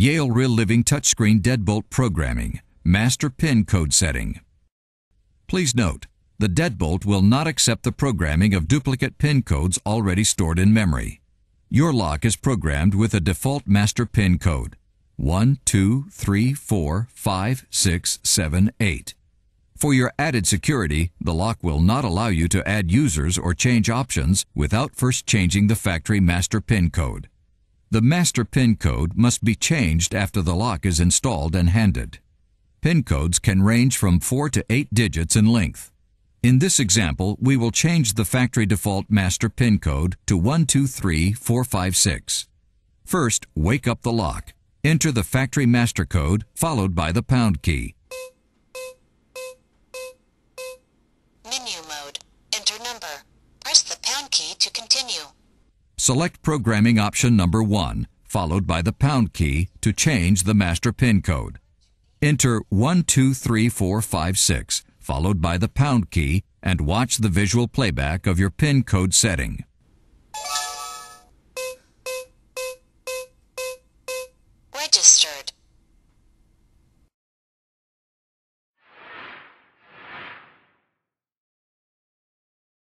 Yale Real Living Touchscreen Deadbolt Programming, Master PIN Code Setting. Please note, the deadbolt will not accept the programming of duplicate PIN codes already stored in memory. Your lock is programmed with a default master PIN code 1, 2, 3, 4, 5, 6, 7, 8. For your added security, the lock will not allow you to add users or change options without first changing the factory master PIN code. The master PIN code must be changed after the lock is installed and handed. PIN codes can range from 4 to 8 digits in length. In this example, we will change the factory default master PIN code to 123456. First, wake up the lock. Enter the factory master code followed by the pound key. Menu mode. Enter number. Press the pound key to continue. Select programming option number 1, followed by the pound key to change the master PIN code. Enter 123456, followed by the pound key, and watch the visual playback of your PIN code setting. Registered.